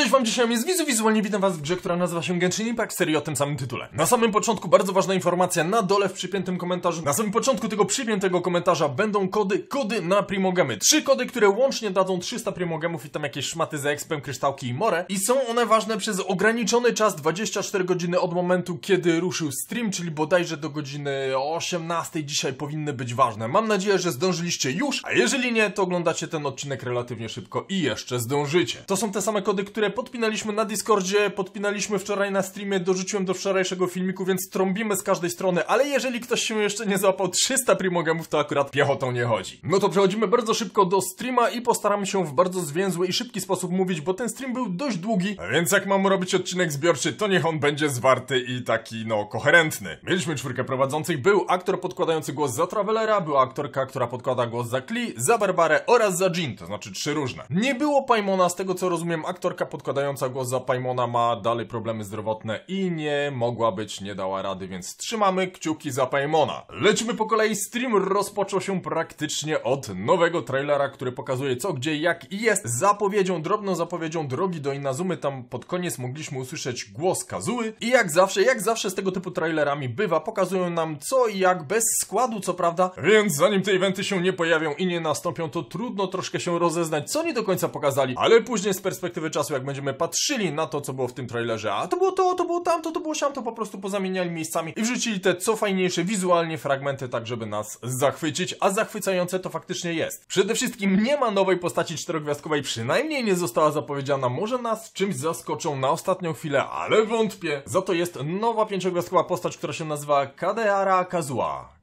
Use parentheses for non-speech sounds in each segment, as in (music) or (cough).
Cześć wam, dzisiaj jest Wizu, wizualnie witam was w grze, która nazywa się Genshin Impact, serii o tym samym tytule. Na samym początku bardzo ważna informacja na dole w przypiętym komentarzu. Na samym początku tego przypiętego komentarza będą kody, kody na primogemy. Trzy kody, które łącznie dadzą 300 primogemów i tam jakieś szmaty za ekspem, kryształki i more. I są one ważne przez ograniczony czas 24 godziny od momentu, kiedy ruszył stream, czyli bodajże do godziny 18 dzisiaj powinny być ważne. Mam nadzieję, że zdążyliście już, a jeżeli nie, to oglądacie ten odcinek relatywnie szybko i jeszcze zdążycie. To są te same kody, które podpinaliśmy na Discordzie, podpinaliśmy wczoraj na streamie, dorzuciłem do wczorajszego filmiku, więc trąbimy z każdej strony, ale jeżeli ktoś się jeszcze nie złapał 300 primogemów, to akurat piechotą nie chodzi. No to przechodzimy bardzo szybko do streama i postaramy się w bardzo zwięzły i szybki sposób mówić, bo ten stream był dość długi, więc jak mam robić odcinek zbiorczy, to niech on będzie zwarty i taki, no, koherentny. Mieliśmy czwórkę prowadzących, był aktor podkładający głos za Travelera, była aktorka, która podkłada głos za Klee, za Barbarę oraz za Jean, to znaczy trzy różne. Nie było Paimona, z tego co rozumiem, aktorka podkładająca głos za Paimona ma dalej problemy zdrowotne i nie mogła być, nie dała rady, więc trzymamy kciuki za Paimona. Lećmy po kolei, stream rozpoczął się praktycznie od nowego trailera, który pokazuje co, gdzie, jak i jest. Zapowiedzią, drobną zapowiedzią drogi do Inazumy, tam pod koniec mogliśmy usłyszeć głos Kazuły i jak zawsze, jak zawsze z tego typu trailerami bywa, pokazują nam co i jak, bez składu co prawda, więc zanim te eventy się nie pojawią i nie nastąpią, to trudno troszkę się rozeznać, co nie do końca pokazali, ale później z perspektywy czasu, jak będziemy patrzyli na to, co było w tym trailerze, a to było to, to było tamto, to było siamto, po prostu pozamieniali miejscami i wrzucili te co fajniejsze wizualnie fragmenty, tak żeby nas zachwycić, a zachwycające to faktycznie jest. Przede wszystkim nie ma nowej postaci czterogwiazdkowej, przynajmniej nie została zapowiedziana, może nas czymś zaskoczą na ostatnią chwilę, ale wątpię. Za to jest nowa pięciogwiazdkowa postać, która się nazywa Kadeara Kazua.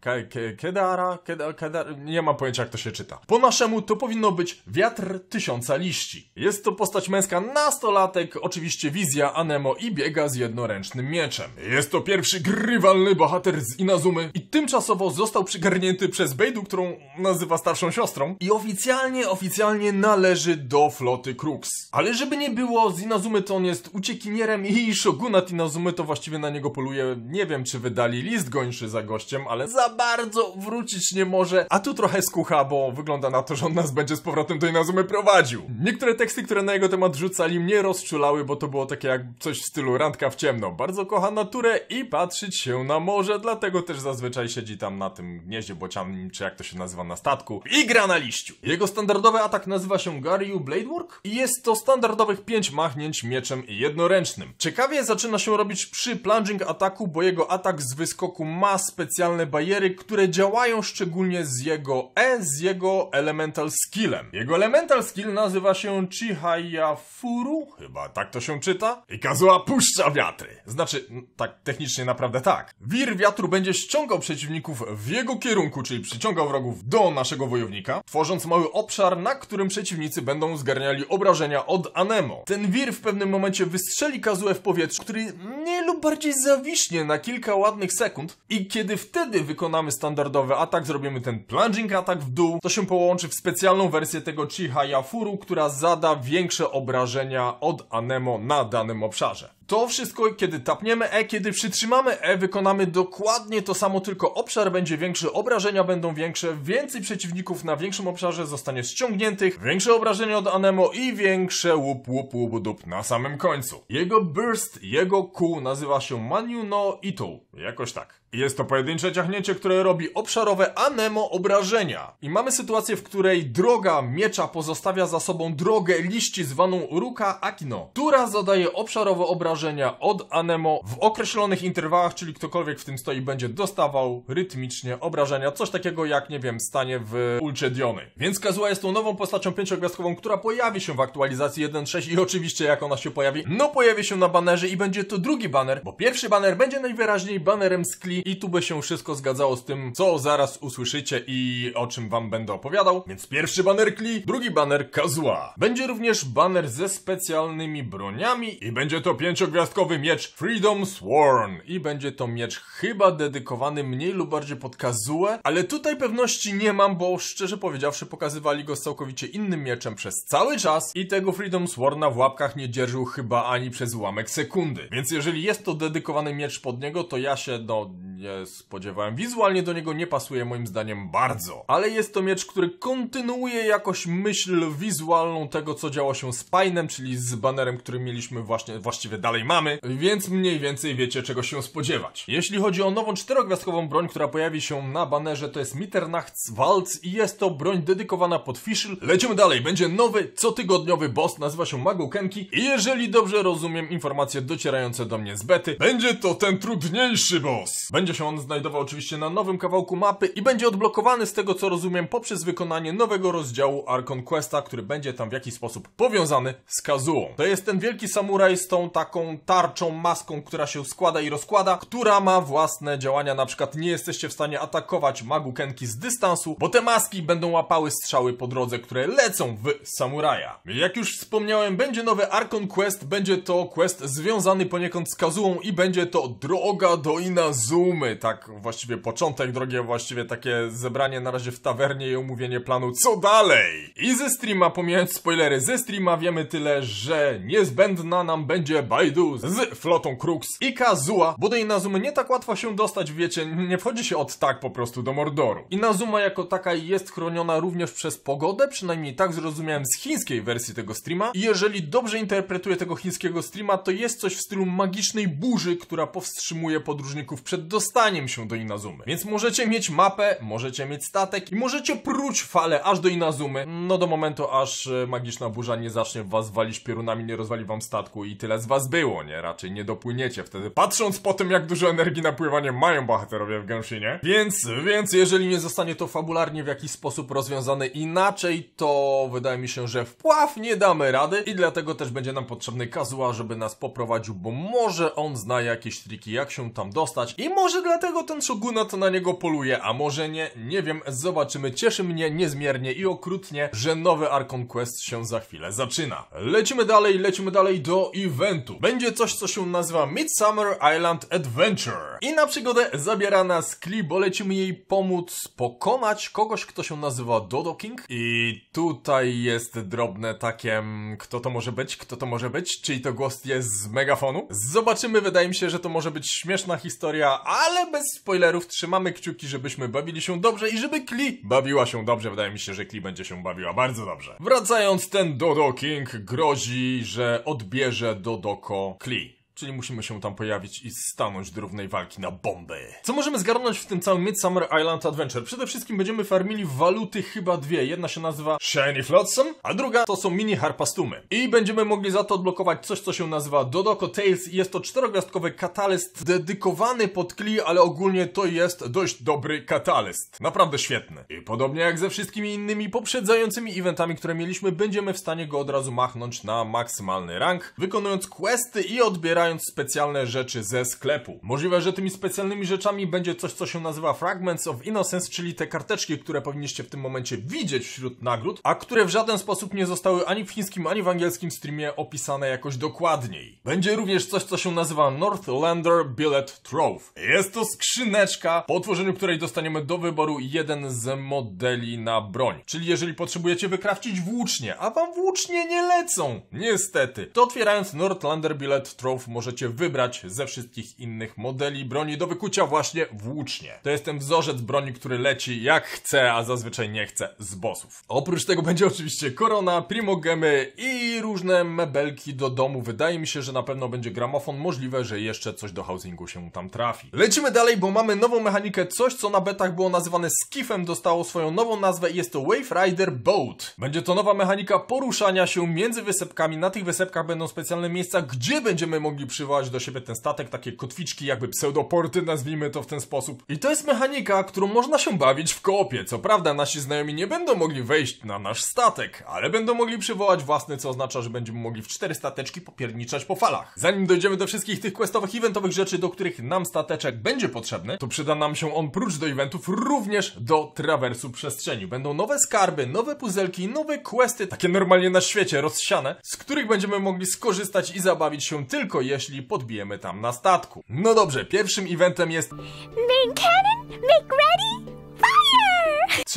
Kedara, Kedara, Kedara, nie mam pojęcia jak to się czyta. Po naszemu to powinno być wiatr tysiąca liści. Jest to postać męska nastolatek, oczywiście wizja Anemo i biega z jednoręcznym mieczem. Jest to pierwszy grywalny bohater z Inazumy i tymczasowo został przygarnięty przez Beidu, którą nazywa starszą siostrą i oficjalnie, oficjalnie należy do floty Krux. Ale żeby nie było, z Inazumy to on jest uciekinierem i Shogunat Inazumy to właściwie na niego poluje, nie wiem czy wydali list gończy za gościem, ale za bardzo wrócić nie może, a tu trochę skucha, bo wygląda na to, że on nas będzie z powrotem do Inazumy prowadził. Niektóre teksty, które na jego temat rzucali, mnie rozczulały, bo to było takie jak coś w stylu randka w ciemno. Bardzo kocha naturę i patrzeć się na morze, dlatego też zazwyczaj siedzi tam na tym gnieździe bocianym, czy jak to się nazywa, na statku i gra na liściu. Jego standardowy atak nazywa się Garyu Bladework i jest to standardowych 5 machnięć mieczem jednoręcznym. Ciekawie zaczyna się robić przy plunging ataku, bo jego atak z wyskoku ma specjalne bariery, które działają szczególnie z jego E, z jego elemental skillem. Jego elemental skill nazywa się Chihaya Furu, chyba tak to się czyta, i Kazuha puszcza wiatry. Znaczy, tak technicznie naprawdę tak. Wir wiatru będzie ściągał przeciwników w jego kierunku, czyli przyciągał wrogów do naszego wojownika, tworząc mały obszar, na którym przeciwnicy będą zgarniali obrażenia od Anemo. Ten wir w pewnym momencie wystrzeli Kazuę w powietrzu, który mniej lub bardziej zawiśnie na kilka ładnych sekund i kiedy wtedy wykona wykonamy standardowy atak, zrobimy ten plunging atak w dół, to się połączy w specjalną wersję tego Chiha Yafuru, która zada większe obrażenia od Anemo na danym obszarze. To wszystko, kiedy tapniemy E, kiedy przytrzymamy E, wykonamy dokładnie to samo, tylko obszar będzie większy, obrażenia będą większe, więcej przeciwników na większym obszarze zostanie ściągniętych, większe obrażenia od Anemo i większe łup łup łup dup na samym końcu. Jego burst, jego kół nazywa się Manu no Ito, jakoś tak. Jest to pojedyncze ciachnięcie, które robi obszarowe anemo obrażenia. I mamy sytuację, w której droga miecza pozostawia za sobą drogę liści zwaną Ruka Akino, która zadaje obszarowe obrażenia obciążenia od anemo w określonych interwałach, czyli ktokolwiek w tym stoi będzie dostawał rytmicznie obrażenia, coś takiego jak, nie wiem, stanie w ulcze Diony. Więc Kazua jest tą nową postacią pięciogwiazdkową, która pojawi się w aktualizacji 1.6 i oczywiście jak ona się pojawi, no pojawi się na banerze i będzie to drugi baner, bo pierwszy baner będzie najwyraźniej banerem z Kli i tu by się wszystko zgadzało z tym, co zaraz usłyszycie i o czym wam będę opowiadał. Więc pierwszy baner Kli, drugi baner Kazua. Będzie również baner ze specjalnymi broniami i będzie to pięcio pięciogwiazdkowy miecz Freedom Sworn i będzie to miecz chyba dedykowany mniej lub bardziej pod kazuę, ale tutaj pewności nie mam, bo szczerze powiedziawszy pokazywali go z całkowicie innym mieczem przez cały czas i tego Freedom Sworna w łapkach nie dzierżył chyba ani przez ułamek sekundy. Więc jeżeli jest to dedykowany miecz pod niego, to ja się, no, nie spodziewałem. Wizualnie do niego nie pasuje moim zdaniem bardzo. Ale jest to miecz, który kontynuuje jakoś myśl wizualną tego, co działo się z Pine'em, czyli z banerem, który mieliśmy właśnie, właściwie dalej mamy. Więc mniej więcej wiecie, czego się spodziewać. Jeśli chodzi o nową czterogwiazdkową broń, która pojawi się na banerze, to jest Mitternachtswalz i jest to broń dedykowana pod Fischl. Lecimy dalej, będzie nowy, cotygodniowy boss, nazywa się Magu Kenki i jeżeli dobrze rozumiem informacje docierające do mnie z bety, będzie to ten trudniejszy boss. Będzie będzie się on znajdował oczywiście na nowym kawałku mapy i będzie odblokowany z tego co rozumiem poprzez wykonanie nowego rozdziału Archon Questa, który będzie tam w jakiś sposób powiązany z Kazuą. To jest ten wielki samuraj z tą taką tarczą, maską, która się składa i rozkłada, która ma własne działania, na przykład nie jesteście w stanie atakować magu Kenki z dystansu, bo te maski będą łapały strzały po drodze, które lecą w samuraja. Jak już wspomniałem, będzie nowy Archon Quest, będzie to quest związany poniekąd z Kazuą i będzie to droga do Inazuma tak właściwie początek, drogie właściwie takie zebranie na razie w tawernie i omówienie planu, co dalej? I ze streama, pomijając spoilery, ze streama wiemy tyle, że niezbędna nam będzie Baidu z flotą Krux i Kazua, bo do Inazuma nie tak łatwo się dostać, wiecie, nie wchodzi się od tak po prostu do Mordoru. Inazuma jako taka jest chroniona również przez pogodę, przynajmniej tak zrozumiałem z chińskiej wersji tego streama i jeżeli dobrze interpretuję tego chińskiego streama, to jest coś w stylu magicznej burzy, która powstrzymuje podróżników przed dostaniem dostaniem się do Inazumy. Więc możecie mieć mapę, możecie mieć statek i możecie pruć fale aż do Inazumy, no do momentu aż e, magiczna burza nie zacznie was walić piorunami, nie rozwali wam statku i tyle z was było, nie? Raczej nie dopłyniecie wtedy. Patrząc po tym, jak dużo energii na pływanie mają bohaterowie w Genshinie, więc, więc jeżeli nie zostanie to fabularnie w jakiś sposób rozwiązane inaczej, to wydaje mi się, że wpław nie damy rady i dlatego też będzie nam potrzebny Kazuła, żeby nas poprowadził, bo może on zna jakieś triki, jak się tam dostać i może może dlatego ten szogunat na niego poluje, a może nie, nie wiem, zobaczymy. Cieszy mnie niezmiernie i okrutnie, że nowy Arkon Quest się za chwilę zaczyna. Lecimy dalej, lecimy dalej do eventu. Będzie coś, co się nazywa Midsummer Island Adventure. I na przygodę zabiera nas Kli, bo lecimy jej pomóc pokonać kogoś, kto się nazywa Dodo King. I tutaj jest drobne takie, mm, kto to może być, kto to może być, czyli to głos jest z megafonu. Zobaczymy, wydaje mi się, że to może być śmieszna historia, ale ale bez spoilerów trzymamy kciuki, żebyśmy bawili się dobrze i żeby Kli bawiła się dobrze. Wydaje mi się, że Kli będzie się bawiła bardzo dobrze. Wracając, ten Dodo King grozi, że odbierze Dodoko Kli. Czyli musimy się tam pojawić i stanąć do równej walki na bomby. Co możemy zgarnąć w tym całym Midsummer Island Adventure? Przede wszystkim będziemy farmili waluty chyba dwie. Jedna się nazywa Shiny Flotsam, a druga to są mini harpastumy. I będziemy mogli za to odblokować coś, co się nazywa Dodoko Tales. Jest to czterogwiazdkowy katalyst dedykowany pod Kli, ale ogólnie to jest dość dobry katalyst. Naprawdę świetny. I podobnie jak ze wszystkimi innymi poprzedzającymi eventami, które mieliśmy, będziemy w stanie go od razu machnąć na maksymalny rank, wykonując questy i odbierając specjalne rzeczy ze sklepu. Możliwe, że tymi specjalnymi rzeczami będzie coś, co się nazywa Fragments of Innocence, czyli te karteczki, które powinniście w tym momencie widzieć wśród nagród, a które w żaden sposób nie zostały ani w chińskim, ani w angielskim streamie opisane jakoś dokładniej. Będzie również coś, co się nazywa Northlander Billet Trove. Jest to skrzyneczka, po otworzeniu której dostaniemy do wyboru jeden z modeli na broń. Czyli jeżeli potrzebujecie wykrawcić włócznie, a wam włócznie nie lecą, niestety, to otwierając Northlander Billet Trove możecie wybrać ze wszystkich innych modeli broni do wykucia właśnie włócznie. To jest ten wzorzec broni, który leci jak chce, a zazwyczaj nie chce z bossów. Oprócz tego będzie oczywiście korona, primogemy i różne mebelki do domu. Wydaje mi się, że na pewno będzie gramofon. Możliwe, że jeszcze coś do housingu się tam trafi. Lecimy dalej, bo mamy nową mechanikę. Coś, co na betach było nazywane skiffem, dostało swoją nową nazwę i jest to Wave Rider Boat. Będzie to nowa mechanika poruszania się między wysepkami. Na tych wysepkach będą specjalne miejsca, gdzie będziemy mogli przywołać do siebie ten statek, takie kotwiczki, jakby pseudoporty, nazwijmy to w ten sposób. I to jest mechanika, którą można się bawić w koopie. Co prawda nasi znajomi nie będą mogli wejść na nasz statek, ale będą mogli przywołać własny, co oznacza, że będziemy mogli w cztery stateczki popierniczać po falach. Zanim dojdziemy do wszystkich tych questowych, eventowych rzeczy, do których nam stateczek będzie potrzebny, to przyda nam się on prócz do eventów również do trawersu przestrzeni. Będą nowe skarby, nowe puzelki, nowe questy, takie normalnie na świecie rozsiane, z których będziemy mogli skorzystać i zabawić się tylko jeśli podbijemy tam na statku. No dobrze, pierwszym eventem jest... Main Cannon?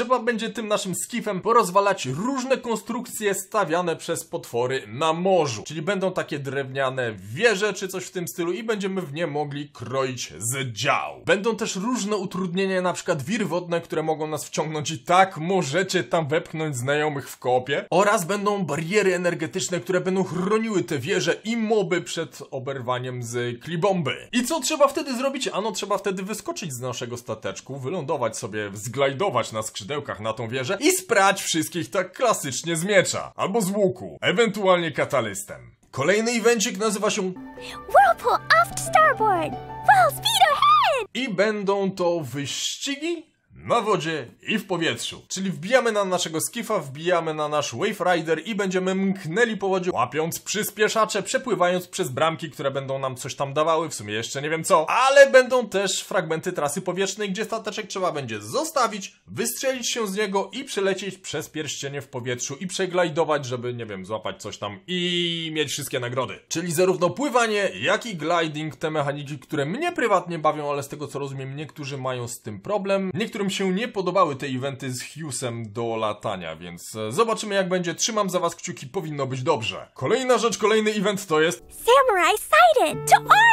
Trzeba będzie tym naszym skifem porozwalać różne konstrukcje stawiane przez potwory na morzu. Czyli będą takie drewniane wieże czy coś w tym stylu i będziemy w nie mogli kroić z dział. Będą też różne utrudnienia, na przykład wir wodne, które mogą nas wciągnąć i tak możecie tam wepchnąć znajomych w kopie. Oraz będą bariery energetyczne, które będą chroniły te wieże i moby przed oberwaniem z klibomby. I co trzeba wtedy zrobić? Ano trzeba wtedy wyskoczyć z naszego stateczku, wylądować sobie, zglajdować na skrzydłach skrzydełkach na tą wieżę i sprać wszystkich tak klasycznie z miecza, albo z łuku, ewentualnie katalystem. Kolejny evencik nazywa się Whirlpool Starboard! Well, speed ahead! I będą to wyścigi na wodzie i w powietrzu. Czyli wbijamy na naszego skifa, wbijamy na nasz Wave Rider i będziemy mknęli po wodzie, łapiąc przyspieszacze, przepływając przez bramki, które będą nam coś tam dawały, w sumie jeszcze nie wiem co, ale będą też fragmenty trasy powietrznej, gdzie stateczek trzeba będzie zostawić, wystrzelić się z niego i przelecieć przez pierścienie w powietrzu i przeglajdować, żeby, nie wiem, złapać coś tam i mieć wszystkie nagrody. Czyli zarówno pływanie, jak i gliding, te mechaniki, które mnie prywatnie bawią, ale z tego co rozumiem, niektórzy mają z tym problem. Niektórym się nie podobały te eventy z Hughesem do latania, więc e, zobaczymy jak będzie. Trzymam za was kciuki, powinno być dobrze. Kolejna rzecz, kolejny event to jest... Samurai Sighted to Arm!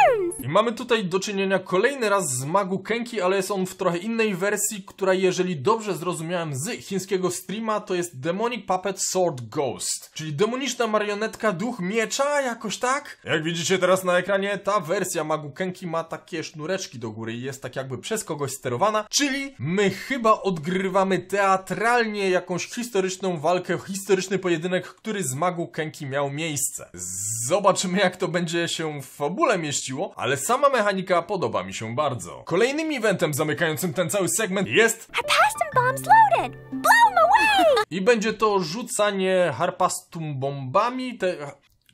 mamy tutaj do czynienia kolejny raz z Magu Kenki, ale jest on w trochę innej wersji, która jeżeli dobrze zrozumiałem z chińskiego streama, to jest Demonic Puppet Sword Ghost, czyli demoniczna marionetka duch miecza, jakoś tak? Jak widzicie teraz na ekranie, ta wersja Magu Kenki ma takie sznureczki do góry i jest tak jakby przez kogoś sterowana, czyli my chyba odgrywamy teatralnie jakąś historyczną walkę, historyczny pojedynek, który z Magu Kenki miał miejsce. Zobaczymy jak to będzie się w fabule mieściło, ale Sama mechanika podoba mi się bardzo. Kolejnym eventem zamykającym ten cały segment jest... Harpastum bombs loaded! Blow away! (laughs) I będzie to rzucanie harpastum bombami, te...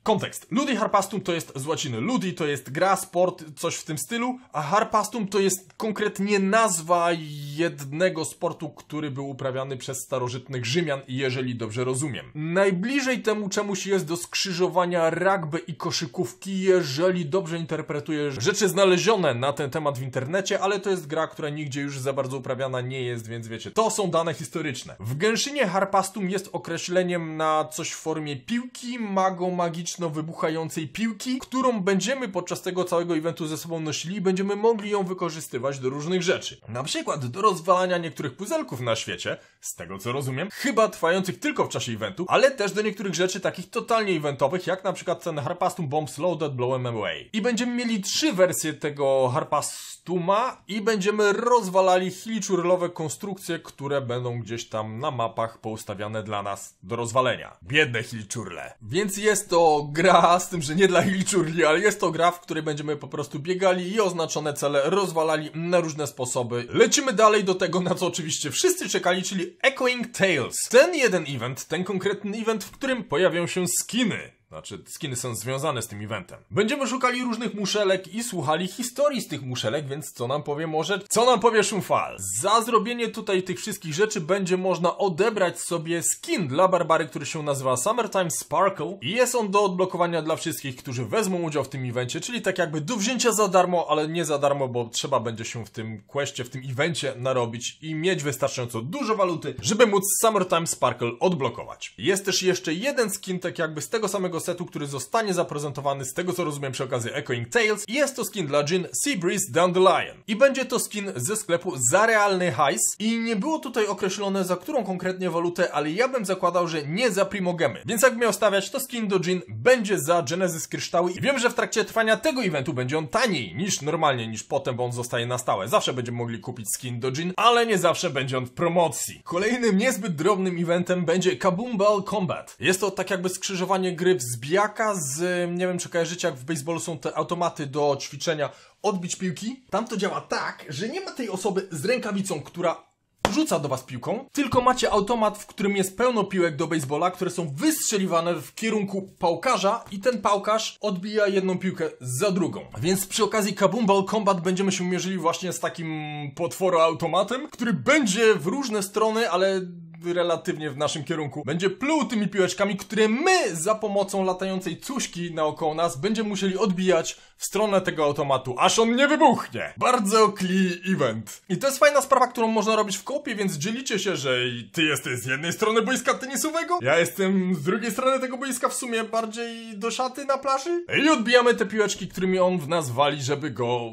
Kontekst. Ludi harpastum to jest z łaciny. Ludi to jest gra, sport, coś w tym stylu, a harpastum to jest konkretnie nazwa jednego sportu, który był uprawiany przez starożytnych Rzymian, jeżeli dobrze rozumiem. Najbliżej temu czemuś jest do skrzyżowania rugby i koszykówki, jeżeli dobrze interpretuję rzeczy znalezione na ten temat w internecie, ale to jest gra, która nigdzie już za bardzo uprawiana nie jest, więc wiecie, to są dane historyczne. W Gęszynie harpastum jest określeniem na coś w formie piłki, mago magicznej, wybuchającej piłki, którą będziemy podczas tego całego eventu ze sobą nosili i będziemy mogli ją wykorzystywać do różnych rzeczy. Na przykład do rozwalania niektórych puzelków na świecie, z tego co rozumiem, chyba trwających tylko w czasie eventu, ale też do niektórych rzeczy takich totalnie eventowych, jak na przykład ten Harpastum Bombs Loaded Blow MMA. I będziemy mieli trzy wersje tego Harpastuma i będziemy rozwalali hiliczurlowe konstrukcje, które będą gdzieś tam na mapach poustawiane dla nas do rozwalenia. Biedne hiliczurle. Więc jest to gra z tym, że nie dla Ilczurli, ale jest to gra, w której będziemy po prostu biegali i oznaczone cele rozwalali na różne sposoby. Lecimy dalej do tego, na co oczywiście wszyscy czekali, czyli Echoing Tales. Ten jeden event, ten konkretny event, w którym pojawią się skiny. Znaczy, skiny są związane z tym eventem. Będziemy szukali różnych muszelek i słuchali historii z tych muszelek, więc co nam powie może? Co nam powie Szumfal? Za zrobienie tutaj tych wszystkich rzeczy będzie można odebrać sobie skin dla Barbary, który się nazywa Summertime Sparkle i jest on do odblokowania dla wszystkich, którzy wezmą udział w tym evencie, czyli tak jakby do wzięcia za darmo, ale nie za darmo, bo trzeba będzie się w tym questie, w tym evencie narobić i mieć wystarczająco dużo waluty, żeby móc Summertime Sparkle odblokować. Jest też jeszcze jeden skin, tak jakby z tego samego setu, który zostanie zaprezentowany z tego co rozumiem przy okazji Echoing Tales. Jest to skin dla Jin Seabreeze Down the I będzie to skin ze sklepu za realny hajs. I nie było tutaj określone za którą konkretnie walutę, ale ja bym zakładał, że nie za Primogemy. Więc jak miał stawiać, to skin do Jin będzie za Genesis Kryształy. I wiem, że w trakcie trwania tego eventu będzie on taniej niż normalnie, niż potem, bo on zostaje na stałe. Zawsze będziemy mogli kupić skin do Jin, ale nie zawsze będzie on w promocji. Kolejnym niezbyt drobnym eventem będzie Kaboom Ball Combat. Jest to tak jakby skrzyżowanie gry w zbijaka z, nie wiem czy kojarzycie, jak w baseballu są te automaty do ćwiczenia odbić piłki. Tam to działa tak, że nie ma tej osoby z rękawicą, która rzuca do was piłką, tylko macie automat, w którym jest pełno piłek do baseballa, które są wystrzeliwane w kierunku pałkarza i ten pałkarz odbija jedną piłkę za drugą. Więc przy okazji Kabumbal Combat będziemy się mierzyli właśnie z takim automatem, który będzie w różne strony, ale relatywnie w naszym kierunku, będzie pluł tymi piłeczkami, które my za pomocą latającej cuśki naokoło nas będziemy musieli odbijać w stronę tego automatu, aż on nie wybuchnie. Bardzo kli event. I to jest fajna sprawa, którą można robić w kopie, więc dzielicie się, że ty jesteś z jednej strony boiska tenisowego, ja jestem z drugiej strony tego boiska w sumie bardziej do szaty na plaży. I odbijamy te piłeczki, którymi on w nas wali, żeby go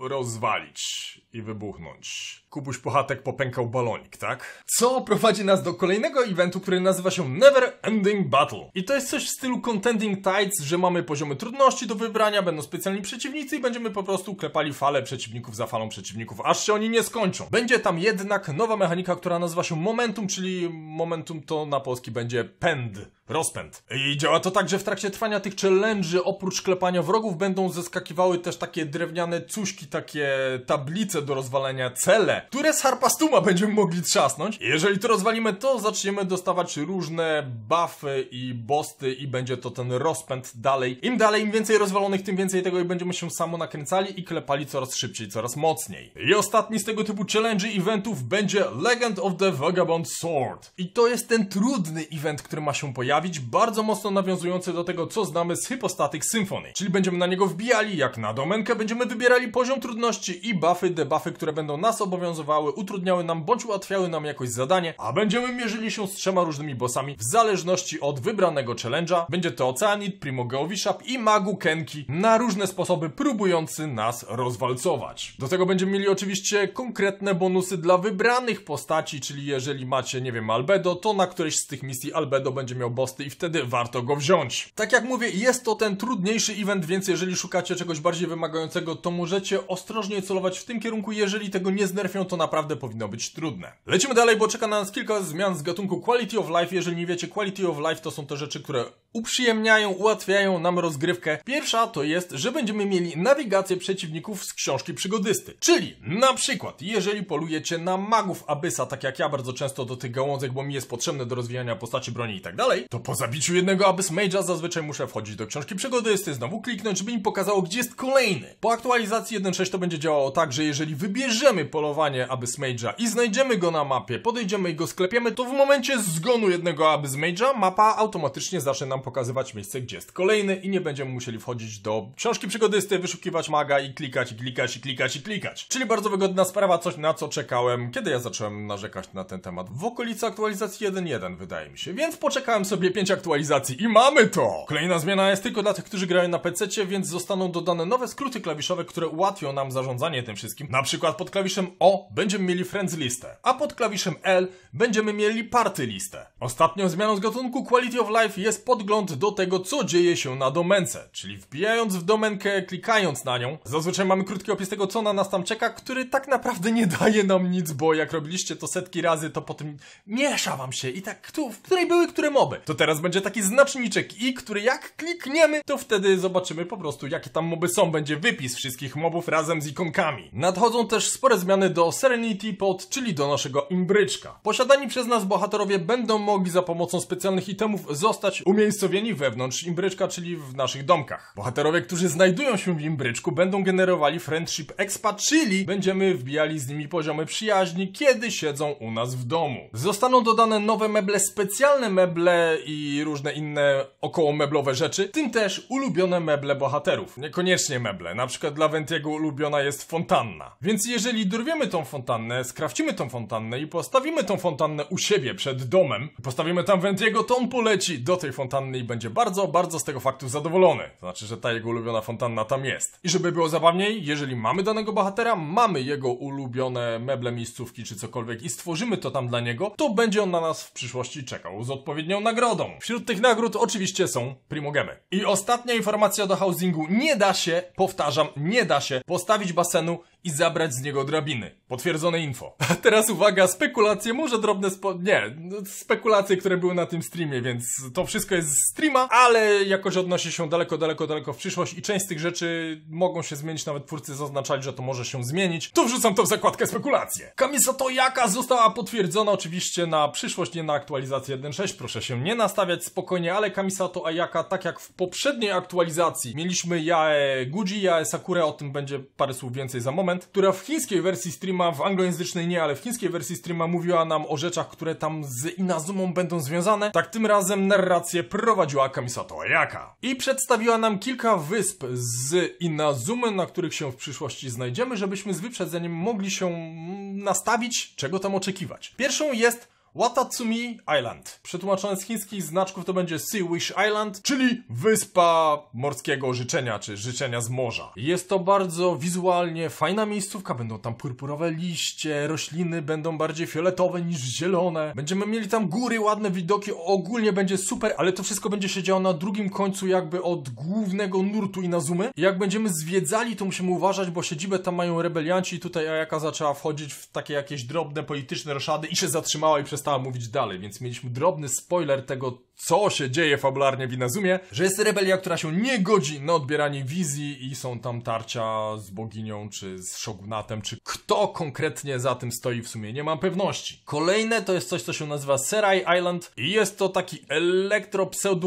rozwalić i wybuchnąć. Kubuś Pochatek popękał balonik, tak? Co prowadzi nas do kolejnego eventu, który nazywa się Never Ending Battle. I to jest coś w stylu Contending Tides, że mamy poziomy trudności do wybrania, będą specjalni przeciwnicy i będziemy po prostu klepali fale przeciwników za falą przeciwników, aż się oni nie skończą. Będzie tam jednak nowa mechanika, która nazywa się Momentum, czyli Momentum to na polski będzie pęd, rozpęd. I działa to tak, że w trakcie trwania tych challenge'y oprócz klepania wrogów będą zeskakiwały też takie drewniane cuśki, takie tablice do rozwalenia cele, które z Harpastuma będziemy mogli trzasnąć. jeżeli to rozwalimy, to zaczniemy dostawać różne buffy i bosty i będzie to ten rozpęd dalej. Im dalej, im więcej rozwalonych, tym więcej tego i będziemy się samo nakręcali i klepali coraz szybciej, coraz mocniej. I ostatni z tego typu challenge eventów będzie Legend of the Vagabond Sword. I to jest ten trudny event, który ma się pojawić, bardzo mocno nawiązujący do tego, co znamy z Hypostatic Symphony. Czyli będziemy na niego wbijali, jak na domenkę będziemy wybierali poziom trudności i buffy, inne buffy, które będą nas obowiązywały, utrudniały nam bądź ułatwiały nam jakoś zadanie, a będziemy mierzyli się z trzema różnymi bossami w zależności od wybranego challenge'a. Będzie to Oceanid, Primo Geovishap i Magu Kenki na różne sposoby próbujący nas rozwalcować. Do tego będziemy mieli oczywiście konkretne bonusy dla wybranych postaci, czyli jeżeli macie, nie wiem, Albedo, to na którejś z tych misji Albedo będzie miał bossy i wtedy warto go wziąć. Tak jak mówię, jest to ten trudniejszy event, więc jeżeli szukacie czegoś bardziej wymagającego, to możecie ostrożnie celować w tym kierunku, kierunku jeżeli tego nie znerfią, to naprawdę powinno być trudne. Lecimy dalej, bo czeka nas kilka zmian z gatunku Quality of Life. Jeżeli nie wiecie, Quality of Life to są te rzeczy, które uprzyjemniają, ułatwiają nam rozgrywkę. Pierwsza to jest, że będziemy mieli nawigację przeciwników z książki przygodysty. Czyli na przykład, jeżeli polujecie na magów Abysa, tak jak ja bardzo często do tych gałązek, bo mi jest potrzebne do rozwijania postaci broni i tak dalej, to po zabiciu jednego Abyss Mage'a zazwyczaj muszę wchodzić do książki przygodysty, znowu kliknąć, żeby mi pokazało, gdzie jest kolejny. Po aktualizacji 1.6 to będzie działało tak, że jeżeli jeżeli wybierzemy polowanie Abysmage'a i znajdziemy go na mapie, podejdziemy i go sklepiemy, to w momencie zgonu jednego Abysmage'a mapa automatycznie zacznie nam pokazywać miejsce, gdzie jest kolejny i nie będziemy musieli wchodzić do książki przygodysty, wyszukiwać maga i klikać, i klikać, i klikać, i klikać. Czyli bardzo wygodna sprawa, coś na co czekałem, kiedy ja zacząłem narzekać na ten temat. W okolicy aktualizacji 1.1 wydaje mi się, więc poczekałem sobie 5 aktualizacji i mamy to! Kolejna zmiana jest tylko dla tych, którzy grają na PC, więc zostaną dodane nowe skróty klawiszowe, które ułatwią nam zarządzanie tym wszystkim. Na przykład pod klawiszem O będziemy mieli friends listę, a pod klawiszem L będziemy mieli party listę. Ostatnią zmianą z gatunku Quality of Life jest podgląd do tego, co dzieje się na domence, czyli wbijając w domenkę, klikając na nią. Zazwyczaj mamy krótki opis tego, co na nas tam czeka, który tak naprawdę nie daje nam nic, bo jak robiliście to setki razy, to potem miesza wam się i tak tu, w której były które moby. To teraz będzie taki znaczniczek i, który jak klikniemy, to wtedy zobaczymy po prostu, jakie tam moby są. Będzie wypis wszystkich mobów razem z ikonkami. Nadchodzi zachodzą też spore zmiany do Serenity Pod, czyli do naszego imbryczka. Posiadani przez nas bohaterowie będą mogli za pomocą specjalnych itemów zostać umiejscowieni wewnątrz imbryczka, czyli w naszych domkach. Bohaterowie, którzy znajdują się w imbryczku będą generowali Friendship Expa, czyli będziemy wbijali z nimi poziomy przyjaźni, kiedy siedzą u nas w domu. Zostaną dodane nowe meble, specjalne meble i różne inne około meblowe rzeczy, tym też ulubione meble bohaterów. Niekoniecznie meble, na przykład dla Ventiego ulubiona jest fontanna. Więc jeżeli dorwiemy tą fontannę, skrawcimy tą fontannę i postawimy tą fontannę u siebie przed domem, postawimy tam wendyego, to on poleci do tej fontanny i będzie bardzo, bardzo z tego faktu zadowolony. To znaczy, że ta jego ulubiona fontanna tam jest. I żeby było zabawniej, jeżeli mamy danego bohatera, mamy jego ulubione meble, miejscówki czy cokolwiek i stworzymy to tam dla niego, to będzie on na nas w przyszłości czekał z odpowiednią nagrodą. Wśród tych nagród oczywiście są primogemy. I ostatnia informacja do housingu. Nie da się, powtarzam, nie da się postawić basenu i zabrać z niego drabiny. Potwierdzone info. (laughs) A teraz uwaga, spekulacje, może drobne spo... Nie, spekulacje, które były na tym streamie, więc to wszystko jest z streama, ale jakoś odnosi się daleko, daleko, daleko w przyszłość i część z tych rzeczy mogą się zmienić, nawet twórcy zaznaczali, że to może się zmienić. To wrzucam to w zakładkę spekulacje. Kamisa Tojaka została potwierdzona oczywiście na przyszłość, nie na aktualizację 1.6, proszę się nie nastawiać spokojnie, ale Kamisa AYaka, tak jak w poprzedniej aktualizacji, mieliśmy Jae Guji, Jae Sakura. o tym będzie parę słów więcej za moment, która w chińskiej wersji streama, w anglojęzycznej nie, ale w chińskiej wersji streama mówiła nam o rzeczach, które tam z Inazumą będą związane, tak tym razem narrację prowadziła Kamisato Ayaka. I przedstawiła nam kilka wysp z Inazumy, na których się w przyszłości znajdziemy, żebyśmy z wyprzedzeniem mogli się mm, nastawić, czego tam oczekiwać. Pierwszą jest Watatsumi Island. Przetłumaczone z chińskich znaczków to będzie Sea Wish Island, czyli wyspa morskiego życzenia, czy życzenia z morza. Jest to bardzo wizualnie fajna miejscówka, będą tam purpurowe liście, rośliny będą bardziej fioletowe niż zielone. Będziemy mieli tam góry, ładne widoki, ogólnie będzie super, ale to wszystko będzie się działo na drugim końcu jakby od głównego nurtu Inazumy. I jak będziemy zwiedzali, to musimy uważać, bo siedzibę tam mają rebelianci i tutaj Ayaka zaczęła wchodzić w takie jakieś drobne polityczne roszady i się zatrzymała i przez została mówić dalej, więc mieliśmy drobny spoiler tego, co się dzieje fabularnie w Inazumie, że jest rebelia, która się nie godzi na odbieranie wizji i są tam tarcia z boginią, czy z szogunatem, czy kto konkretnie za tym stoi w sumie, nie mam pewności. Kolejne to jest coś, co się nazywa Serai Island i jest to taki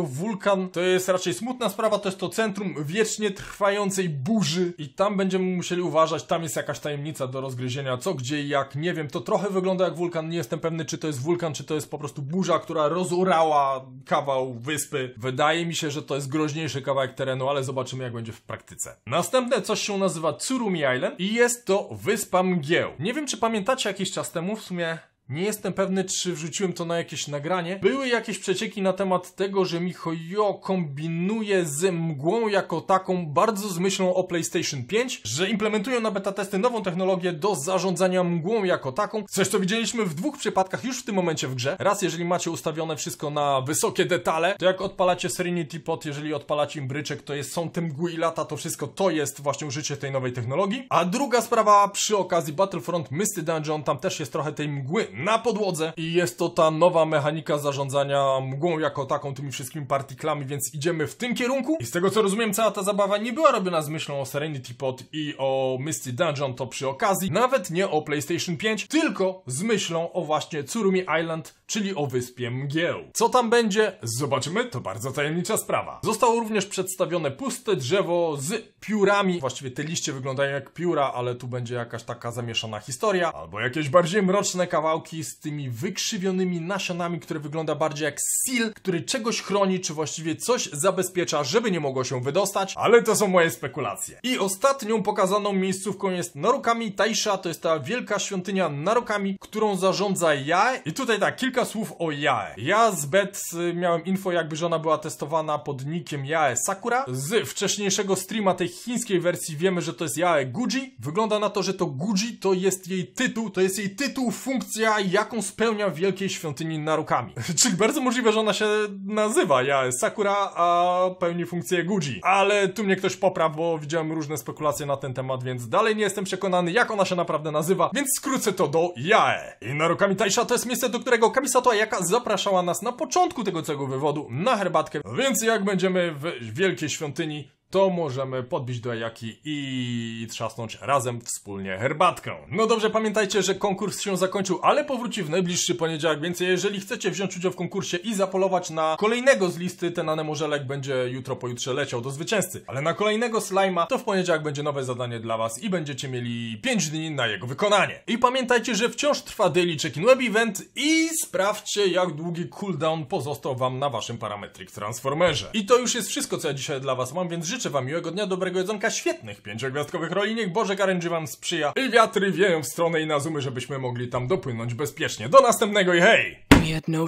wulkan. to jest raczej smutna sprawa, to jest to centrum wiecznie trwającej burzy i tam będziemy musieli uważać, tam jest jakaś tajemnica do rozgryzienia, co, gdzie i jak, nie wiem, to trochę wygląda jak wulkan, nie jestem pewny, czy to jest wulkan, czy to jest po prostu burza, która rozorała kawał wyspy. Wydaje mi się, że to jest groźniejszy kawałek terenu, ale zobaczymy jak będzie w praktyce. Następne coś się nazywa Tsurumi Island i jest to wyspa mgieł. Nie wiem czy pamiętacie jakiś czas temu, w sumie nie jestem pewny, czy wrzuciłem to na jakieś nagranie. Były jakieś przecieki na temat tego, że Mihoyo kombinuje z mgłą jako taką bardzo z myślą o PlayStation 5, że implementują na beta testy nową technologię do zarządzania mgłą jako taką. Coś, co widzieliśmy w dwóch przypadkach już w tym momencie w grze. Raz, jeżeli macie ustawione wszystko na wysokie detale, to jak odpalacie Serenity Pot, jeżeli odpalacie imbryczek, to jest, są te mgły i lata, to wszystko to jest właśnie użycie tej nowej technologii. A druga sprawa, przy okazji Battlefront Misty Dungeon, tam też jest trochę tej mgły na podłodze i jest to ta nowa mechanika zarządzania mgłą jako taką, tymi wszystkimi partiklami, więc idziemy w tym kierunku. I z tego co rozumiem, cała ta zabawa nie była robiona z myślą o Serenity Pod i o Misty Dungeon, to przy okazji, nawet nie o PlayStation 5, tylko z myślą o właśnie Tsurumi Island, czyli o Wyspie Mgieł. Co tam będzie? Zobaczymy, to bardzo tajemnicza sprawa. Zostało również przedstawione puste drzewo z piórami. Właściwie te liście wyglądają jak pióra, ale tu będzie jakaś taka zamieszana historia, albo jakieś bardziej mroczne kawałki walki z tymi wykrzywionymi nasionami, które wygląda bardziej jak seal, który czegoś chroni, czy właściwie coś zabezpiecza, żeby nie mogło się wydostać, ale to są moje spekulacje. I ostatnią pokazaną miejscówką jest Narukami Taisha, to jest ta wielka świątynia Narukami, którą zarządza Jae. I tutaj tak, kilka słów o Jae. Ja z Bet y, miałem info, jakby że ona była testowana pod nikiem Jae Sakura. Z wcześniejszego streama tej chińskiej wersji wiemy, że to jest Jae Guji. Wygląda na to, że to Guji to jest jej tytuł, to jest jej tytuł, funkcja jaką spełnia w Wielkiej Świątyni Narukami. (laughs) Czyli bardzo możliwe, że ona się nazywa ja Sakura, a pełni funkcję Guji. Ale tu mnie ktoś popraw, bo widziałem różne spekulacje na ten temat, więc dalej nie jestem przekonany, jak ona się naprawdę nazywa, więc skrócę to do Jae. I Narukami Taisha to jest miejsce, do którego Kamisato Ayaka zapraszała nas na początku tego całego wywodu na herbatkę, więc jak będziemy w Wielkiej Świątyni to możemy podbić do jaki i trzasnąć razem wspólnie herbatkę. No dobrze, pamiętajcie, że konkurs się zakończył, ale powróci w najbliższy poniedziałek, więc jeżeli chcecie wziąć udział w konkursie i zapolować na kolejnego z listy, ten anemorzelek będzie jutro pojutrze leciał do zwycięzcy. Ale na kolejnego slajma to w poniedziałek będzie nowe zadanie dla was i będziecie mieli 5 dni na jego wykonanie. I pamiętajcie, że wciąż trwa daily check-in web event i sprawdźcie jak długi cooldown pozostał wam na waszym parametric transformerze. I to już jest wszystko, co ja dzisiaj dla was mam, więc życzę Życzę wam miłego dnia, dobrego jedzonka, świetnych pięciogwiazdkowych roliniek, Boże karędzi wam sprzyja i wiatry wieją w stronę i na zumy, żebyśmy mogli tam dopłynąć bezpiecznie. Do następnego i hej! No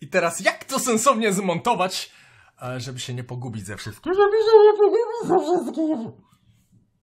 I teraz jak to sensownie zmontować, e, żeby się nie pogubić ze wszystkim? Żeby się nie pogubić ze wszystkim!